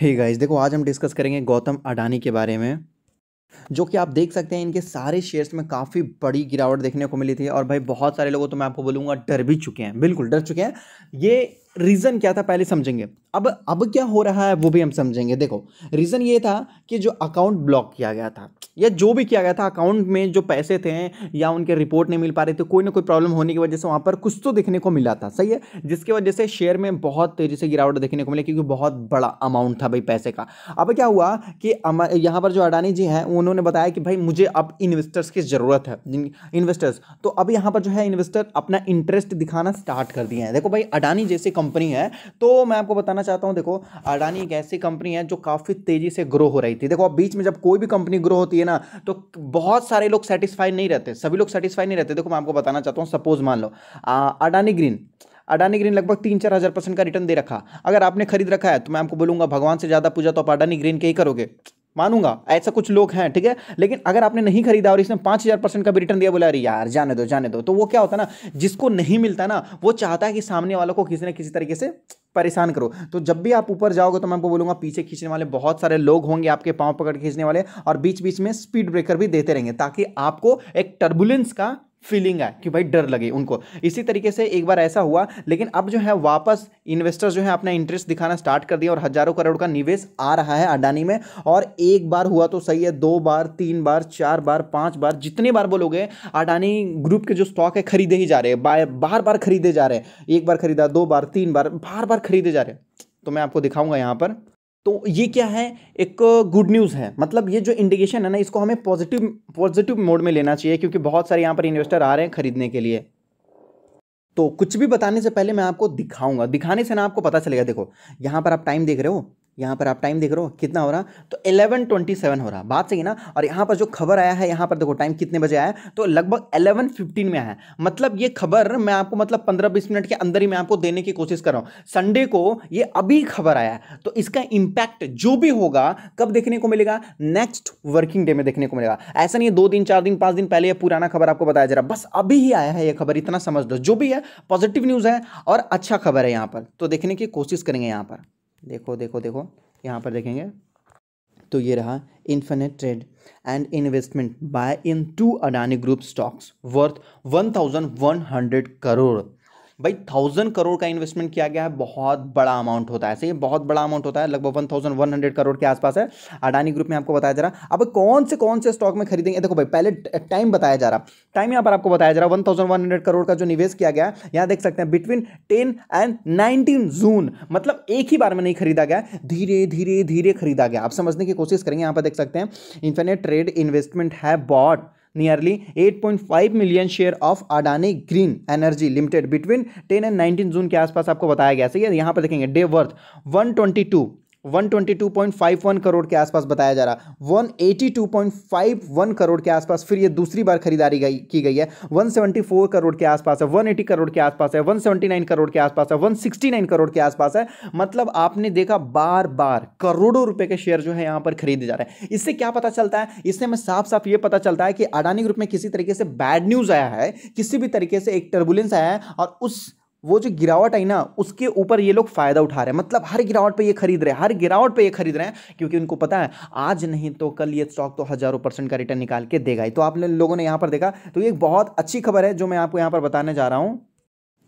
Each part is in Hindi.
हे hey गाइस देखो आज हम डिस्कस करेंगे गौतम अडानी के बारे में जो कि आप देख सकते हैं इनके सारे शेयर्स में काफ़ी बड़ी गिरावट देखने को मिली थी और भाई बहुत सारे लोगों तो मैं आपको बोलूँगा डर भी चुके हैं बिल्कुल डर चुके हैं ये रीज़न क्या था पहले समझेंगे अब अब क्या हो रहा है वो भी हम समझेंगे देखो रीज़न ये था कि जो अकाउंट ब्लॉक किया गया था या जो भी किया गया था अकाउंट में जो पैसे थे या उनके रिपोर्ट नहीं मिल पा रहे थे कोई ना कोई प्रॉब्लम होने की वजह से वहाँ पर कुछ तो देखने को मिला था सही है जिसकी वजह से शेयर में बहुत तेज़ी से गिरावट देखने को मिली क्योंकि बहुत बड़ा अमाउंट था भाई पैसे का अब क्या हुआ कि यहाँ पर जो अडानी जी हैं उन्होंने बताया कि भाई मुझे अब इन्वेस्टर्स की ज़रूरत है इन्वेस्टर्स तो अब यहाँ पर जो है इन्वेस्टर अपना इंटरेस्ट दिखाना स्टार्ट कर दिए हैं देखो भाई अडानी जैसे कंपनी कंपनी है तो मैं आपको बताना चाहता हूँ देखो अडानी एक ऐसी कंपनी है जो काफ़ी तेज़ी से ग्रो हो रही थी देखो अब बीच में जब कोई भी कंपनी ग्रो होती है ना तो बहुत सारे लोग सेटिस्फाई नहीं रहते सभी लोग सेटिस्फाई नहीं रहते देखो मैं आपको बताना चाहता हूँ सपोज मान लो अडानी ग्रीन अडानी ग्रीन लगभग तीन चार हज़ार परसेंट का रिटर्न दे रखा अगर आपने खरीद रखा है तो मैं आपको बोलूँगा भगवान से ज़्यादा पूजा तो आप अडानी ग्रीन के ही करोगे मानूंगा ऐसा कुछ लोग हैं ठीक है लेकिन अगर आपने नहीं खरीदा और इसने पाँच हज़ार परसेंट का भी रिटर्न दिया बोला अरे यार जाने दो जाने दो तो वो क्या होता है ना जिसको नहीं मिलता ना वो चाहता है कि सामने वालों को किसी ना किसी तरीके से परेशान करो तो जब भी आप ऊपर जाओगे तो मैं आपको बोलूँगा पीछे खींचने वाले बहुत सारे लोग होंगे आपके पाँव पकड़ खींचने वाले और बीच बीच में स्पीड ब्रेकर भी देते रहेंगे ताकि आपको एक टर्बुलेंस का फीलिंग आए कि भाई डर लगे उनको इसी तरीके से एक बार ऐसा हुआ लेकिन अब जो है वापस इन्वेस्टर्स जो है अपना इंटरेस्ट दिखाना स्टार्ट कर दिया और हज़ारों करोड़ का निवेश आ रहा है अडानी में और एक बार हुआ तो सही है दो बार तीन बार चार बार पाँच बार जितने बार बोलोगे अडानी ग्रुप के जो स्टॉक है खरीदे ही जा रहे हैं बार बार खरीदे जा रहे हैं एक बार खरीदा दो बार तीन बार बार बार खरीदे जा रहे हैं तो मैं आपको दिखाऊंगा यहाँ पर तो ये क्या है एक गुड न्यूज़ है मतलब ये जो इंडिकेशन है ना इसको हमें पॉजिटिव पॉजिटिव मोड में लेना चाहिए क्योंकि बहुत सारे यहाँ पर इन्वेस्टर आ रहे हैं खरीदने के लिए तो कुछ भी बताने से पहले मैं आपको दिखाऊंगा दिखाने से ना आपको पता चलेगा देखो यहाँ पर आप टाइम देख रहे हो यहाँ पर आप टाइम देख रहे हो कितना हो रहा तो 11:27 हो रहा बात सही ना और यहाँ पर जो खबर आया है यहाँ पर देखो टाइम कितने बजे आया तो लगभग 11:15 में आया है मतलब ये खबर मैं आपको मतलब 15-20 मिनट के अंदर ही मैं आपको देने की कोशिश कर रहा हूँ संडे को ये अभी खबर आया है तो इसका इम्पैक्ट जो भी होगा कब देखने को मिलेगा नेक्स्ट वर्किंग डे में देखने को मिलेगा ऐसा नहीं है दो दिन चार दिन पाँच दिन पहले यह पुराना खबर आपको बताया जा रहा बस अभी ही आया है यह खबर इतना समझ लो जो भी है पॉजिटिव न्यूज़ है और अच्छा खबर है यहाँ पर तो देखने की कोशिश करेंगे यहाँ पर देखो देखो देखो यहाँ पर देखेंगे तो ये रहा infinite trade and investment buy in two Adani group stocks worth one one thousand hundred crore भाई थाउजेंड करोड़ का इन्वेस्टमेंट किया गया है बहुत बड़ा अमाउंट होता है ऐसे बहुत बड़ा अमाउंट होता है लगभग one thousand one hundred crore के आसपास है अडानी ग्रुप में आपको बताया जा रहा अब कौन से कौन से स्टॉक में खरीदेंगे देखो भाई पहले टाइम बताया जा रहा टाइम यहाँ पर आपको बताया जा रहा one thousand one hundred crore का जो निवेश किया गया यहाँ देख सकते हैं between ten and nineteen June मतलब एक ही बार में नहीं खरीदा गया धीरे धीरे धीरे खरीदा गया आप समझने की कोशिश करेंगे यहाँ पर देख सकते हैं इन्फेनेट ट्रेड इन्वेस्टमेंट है bought nearly 8.5 million share of Adani green energy limited between 10 and 19 June के आसपास आपको बताया गया सही है यहाँ पर देखेंगे डे वर्थ 122 122.51 करोड़ के आसपास बताया जा रहा 182.51 करोड़ के आसपास फिर ये दूसरी बार खरीदारी गई की गई है 174 करोड़ के आसपास है 180 करोड़ के आसपास है 179 करोड़ के आसपास है 169 करोड़ के आसपास है मतलब आपने देखा बार बार करोड़ों रुपए के शेयर जो है यहाँ पर खरीदे जा रहे हैं इससे क्या पता चलता है इससे हमें साफ साफ ये पता चलता है कि अडानी ग्रुप में किसी तरीके से बैड न्यूज़ आया है किसी भी तरीके से एक टर्बुलेंस आया है और उस वो जो गिरावट आई ना उसके ऊपर ये लोग फ़ायदा उठा रहे हैं मतलब हर गिरावट पे ये खरीद रहे हैं हर गिरावट पे ये खरीद रहे हैं क्योंकि उनको पता है आज नहीं तो कल ये स्टॉक तो हज़ारों परसेंट का रिटर्न निकाल के देगा ही तो आप लोगों ने यहाँ पर देखा तो ये एक बहुत अच्छी खबर है जो मैं आपको यहाँ पर बताने जा रहा हूँ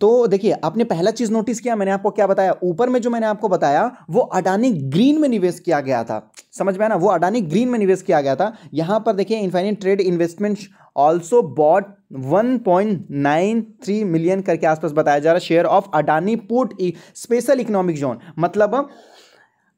तो देखिए आपने पहला चीज नोटिस किया मैंने आपको क्या बताया ऊपर में जो मैंने आपको बताया वो अडानी ग्रीन में निवेश किया गया था समझ में आया ना वो अडानी ग्रीन में निवेश किया गया था यहां पर देखिए infinite trade investment also bought 1.93 million करके आसपास बताया जा रहा है share of Adani port special economic zone मतलब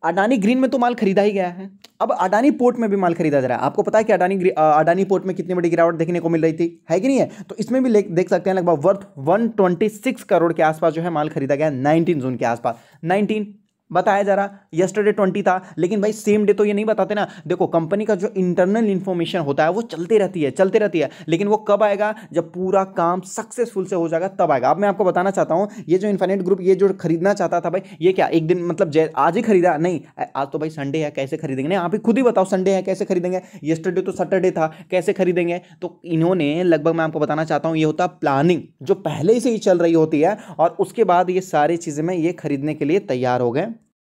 अडानी ग्रीन में तो माल खरीदा ही गया है अब अडानी पोर्ट में भी माल खरीदा जा रहा है आपको पता है कि अडानी अडानी पोर्ट में कितनी बड़ी गिरावट देखने को मिल रही थी है कि नहीं है तो इसमें भी देख सकते हैं लगभग वर्थ 126 करोड़ के आसपास जो है माल खरीदा गया 19 जून के आसपास 19 बताया जा रहा यस्टरडे ट्वेंटी था लेकिन भाई सेम डे तो ये नहीं बताते ना देखो कंपनी का जो इंटरनल इन्फॉर्मेशन होता है वो चलते रहती है चलते रहती है लेकिन वो कब आएगा जब पूरा काम सक्सेसफुल से हो जाएगा तब आएगा अब मैं आपको बताना चाहता हूँ ये जो इन्फाइनेट ग्रुप ये जो खरीदना चाहता था भाई ये क्या एक दिन मतलब जय आज ही खरीदा नहीं आज तो भाई संडे है कैसे खरीदेंगे नहीं आप ही खुद ही बताओ संडे है कैसे खरीदेंगे येस्टरडे तो सैटरडे था कैसे खरीदेंगे तो इन्होंने लगभग मैं आपको बताना चाहता हूँ ये होता प्लानिंग जो पहले से ही चल रही होती है और उसके बाद ये सारी चीज़ें में ये खरीदने के लिए तैयार हो गए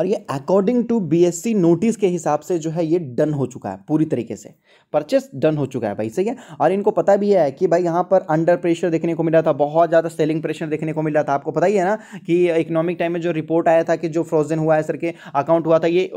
और ये अकॉर्डिंग टू बीएससी नोटिस के हिसाब से जो है ये डन हो चुका है पूरी तरीके से परचेस डन हो चुका है भाई सही है और इनको पता भी है कि भाई यहाँ पर अंडर प्रेशर देखने को मिला था बहुत ज़्यादा सेलिंग प्रेशर देखने को मिला था आपको पता ही है ना कि इकोनॉमिक टाइम में जो रिपोर्ट आया था कि जो फ्रोजन हुआ है सर के अकाउंट हुआ था ये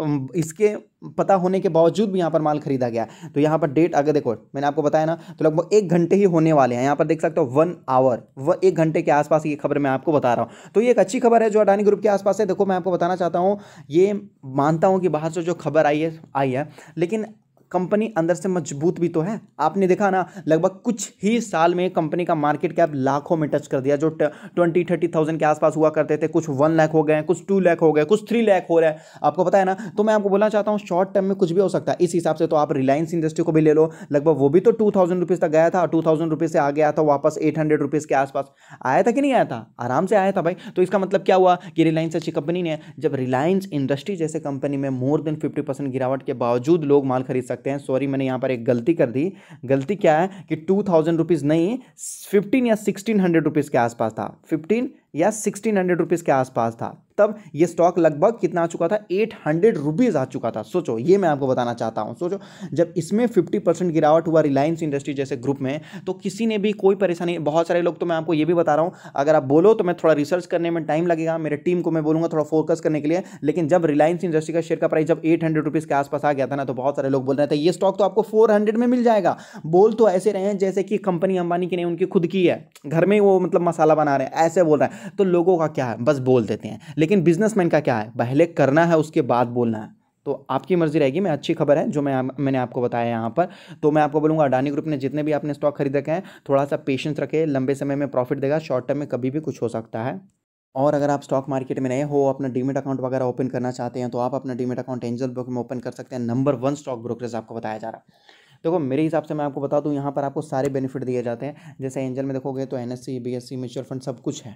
इसके पता होने के बावजूद भी यहाँ पर माल खरीदा गया तो यहाँ पर डेट अगर देखो मैंने आपको बताया ना तो लगभग एक घंटे ही होने वाले हैं यहाँ पर देख सकते हो वन आवर व एक घंटे के आसपास ये खबर मैं आपको बता रहा हूँ तो ये एक अच्छी खबर है जो अडानी ग्रुप के आसपास है देखो मैं आपको बताना चाहता हूँ ये मानता हूँ कि बाहर से जो खबर आई है आई है लेकिन कंपनी अंदर से मजबूत भी तो है आपने देखा ना लगभग कुछ ही साल में कंपनी का मार्केट कैप लाखों में टच कर दिया जो ट्वेंटी थर्टी थाउजेंड के आसपास हुआ करते थे कुछ वन लाख हो गए कुछ टू लाख हो गए कुछ थ्री लाख हो रहा है आपको पता है ना तो मैं आपको बोलना चाहता हूँ शॉर्ट टर्म में कुछ भी हो सकता है इस हिसाब से तो आप रिलायंस इंडस्ट्री को भी ले लो लगभग वो भी तो टू थाउजेंड रुपीज़ तक गया था टू थाउजेंड रुपीज़ से आ गया था वापस एट हंड्रेड रुपीज़ के आसपास आया था कि नहीं आया था आराम से आया था भाई तो इसका मतलब क्या हुआ कि रिलायंस अच्छी कंपनी ने जब रिलायंस इंडस्ट्री जैसे कंपनी में मोर देन फिफ्टी गिरावट के बावजूद लोग माल खरीद सकते सकते हैं सॉरी मैंने यहाँ पर एक गलती कर दी गलती क्या है कि टू थाउजेंड रुपीज़ नहीं फिफ्टीन या सिक्सटीन हंड्रेड रुपीज़ के आसपास था फिफ्टीन या सिक्सटीन हंड्रेड रुपीज़ के आसपास था तब ये स्टॉक लगभग कितना आ चुका था एट हंड्रेड रुपीज़ आ चुका था सोचो ये मैं आपको बताना चाहता हूँ सोचो जब इसमें फिफ्टी परसेंट गिरावट हुआ रिलायंस इंडस्ट्री जैसे ग्रुप में तो किसी ने भी कोई परेशानी बहुत सारे लोग तो मैं आपको ये भी बता रहा हूँ अगर आप बोलो तो मैं थोड़ा रिसर्च करने में टाइम लगेगा मेरे टीम को मैं बोलूँगा थोड़ा फोकस करने के लिए लेकिन जब रिलायंस इंडस्ट्री का शेयर का प्राइस जब एट हंड्रेड रुपीज़ के आसपास आ गया था ना तो बहुत सारे लोग बोल रहे थे ये स्टॉक तो आपको फोर हंड्रेड में मिल जाएगा बोल तो ऐसे रहे हैं जैसे कि कंपनी अंबानी की नहीं उनकी खुद की है घर में वो मतलब मसाला बना रहे हैं ऐसे बोल रहे हैं तो लोगों का क्या है बस बोल देते हैं लेकिन बिजनेसमैन का क्या है पहले करना है उसके बाद बोलना है तो आपकी मर्जी रहेगी मैं अच्छी खबर है जो मैं मैंने आपको बताया यहाँ पर तो मैं आपको बोलूँगा अडानी ग्रुप ने जितने भी आपने स्टॉक खरीद रखे हैं थोड़ा सा पेशेंस रखे लंबे समय में प्रॉफिट देगा शॉर्ट टर्म में कभी भी कुछ हो सकता है और अगर आप स्टॉक मार्केट में नए हो अपना डीमेट अकाउंट वगैरह ओपन करना चाहते हैं तो आप अपना डीमेट अकाउंट एंजल ब्रोक में ओपन कर सकते हैं नंबर वन स्टॉक ब्रोकरेज आपको बताया जा रहा है देखो मेरे हिसाब से मैं आपको बता दूँ यहाँ पर आपको सारे बेनिफिट दिए जाते हैं जैसे एंजल में देखोगे तो N B S C mutual fund सब कुछ है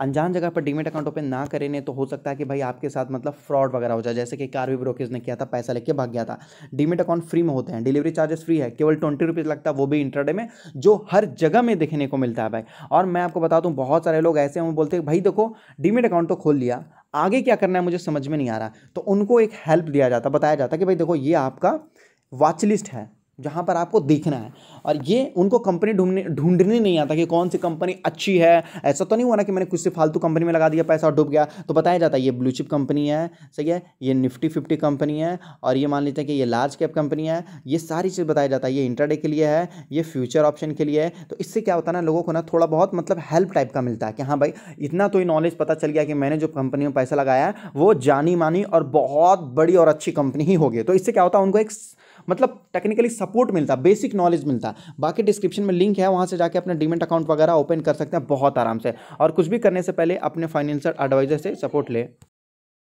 अनजान जगह पर डीमेट अकाउंट ओपन ना करें तो हो सकता है कि भाई आपके साथ मतलब फ्रॉड वगैरह हो जाए जैसे कि भी ब्रोकेज ने किया था पैसा लेके भाग गया था डीमेट अकाउंट फ्री में होते हैं डिलीवरी चार्जेस फ्री है केवल ट्वेंटी रुपीज़ लगता है वो भी इंटरडे में जो हर जगह में देखने को मिलता है भाई और मैं आपको बता दूँ बहुत सारे लोग ऐसे हैं बोलते हैं भाई देखो डीमेट अकाउंट तो खोल लिया आगे क्या करना है मुझे समझ में नहीं आ रहा तो उनको एक हेल्प दिया जाता बताया जाता कि भाई देखो ये आपका वॉच लिस्ट है जहाँ पर आपको देखना है और ये उनको कंपनी ढूंढने ढूंढने नहीं आता कि कौन सी कंपनी अच्छी है ऐसा तो नहीं हुआ ना कि मैंने कुछ से फालतू कंपनी में लगा दिया पैसा और डूब गया तो बताया जाता है ये ब्लू चिप कंपनी है सही है ये निफ्टी फिफ्टी कंपनी है और ये मान लेते हैं कि ये लार्ज कैप कंपनी है ये सारी चीज़ बताया जाता है ये इंटरडे के लिए है ये फ्यूचर ऑप्शन के लिए है तो इससे क्या होता है ना लोगों को ना थोड़ा बहुत मतलब हेल्प टाइप का मिलता है कि हाँ भाई इतना तो ये नॉलेज पता चल गया कि मैंने जो कंपनी में पैसा लगाया वो जानी मानी और बहुत बड़ी और अच्छी कंपनी ही होगी तो इससे क्या होता है उनको एक मतलब टेक्निकली सपोर्ट मिलता बेसिक नॉलेज मिलता बाकी डिस्क्रिप्शन में लिंक है वहाँ से जाके अपना डिमेंट अकाउंट वगैरह ओपन कर सकते हैं बहुत आराम से और कुछ भी करने से पहले अपने फाइनेंशियल एडवाइजर से सपोर्ट ले